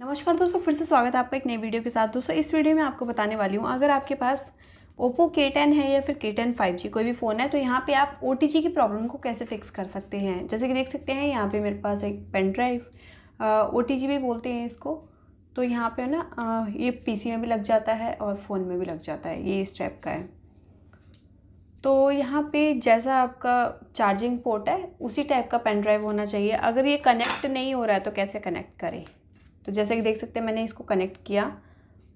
नमस्कार दोस्तों फिर से स्वागत है आपका एक नई वीडियो के साथ दोस्तों इस वीडियो में आपको बताने वाली हूँ अगर आपके पास ओप्पो के टेन है या फिर के टेन फाइव जी कोई भी फ़ोन है तो यहाँ पे आप ओ की प्रॉब्लम को कैसे फिक्स कर सकते हैं जैसे कि देख सकते हैं यहाँ पे मेरे पास एक पेन ड्राइव ओ भी बोलते हैं इसको तो यहाँ पर ना आ, ये पी में भी लग जाता है और फ़ोन में भी लग जाता है ये इस टाइप का है तो यहाँ पे जैसा आपका चार्जिंग पोर्ट है उसी टाइप का पेन ड्राइव होना चाहिए अगर ये कनेक्ट नहीं हो रहा है तो कैसे कनेक्ट करें तो जैसे कि देख सकते हैं मैंने इसको कनेक्ट किया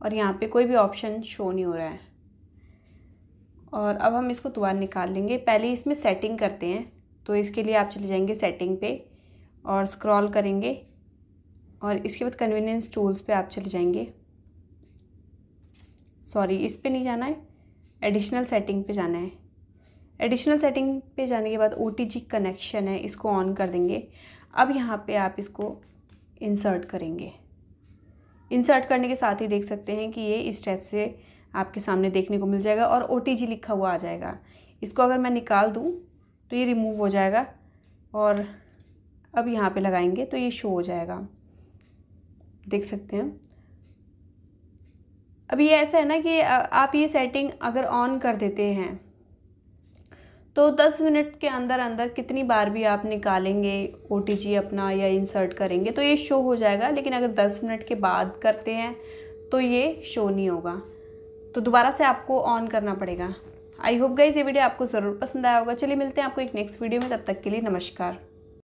और यहाँ पे कोई भी ऑप्शन शो नहीं हो रहा है और अब हम इसको दोबारा निकाल लेंगे पहले इसमें सेटिंग करते हैं तो इसके लिए आप चले जाएंगे सेटिंग पे और स्क्रॉल करेंगे और इसके बाद कन्वीनियंस टूल्स पे आप चले जाएंगे सॉरी इस पर नहीं जाना है एडिशनल सेटिंग पे जाना है एडिशनल सेटिंग पे जाने के बाद ओ कनेक्शन है इसको ऑन कर देंगे अब यहाँ पे आप इसको इंसर्ट करेंगे इंसर्ट करने के साथ ही देख सकते हैं कि ये इस टाइप से आपके सामने देखने को मिल जाएगा और ओ लिखा हुआ आ जाएगा इसको अगर मैं निकाल दूँ तो ये रिमूव हो जाएगा और अब यहाँ पे लगाएंगे तो ये शो हो जाएगा देख सकते हैं अब ये ऐसा है ना कि आप ये सेटिंग अगर ऑन कर देते हैं तो 10 मिनट के अंदर अंदर कितनी बार भी आप निकालेंगे ओ अपना या इंसर्ट करेंगे तो ये शो हो जाएगा लेकिन अगर 10 मिनट के बाद करते हैं तो ये शो नहीं होगा तो दोबारा से आपको ऑन करना पड़ेगा आई होप गाइज ये वीडियो आपको ज़रूर पसंद आया होगा चलिए मिलते हैं आपको एक नेक्स्ट वीडियो में तब तक के लिए नमस्कार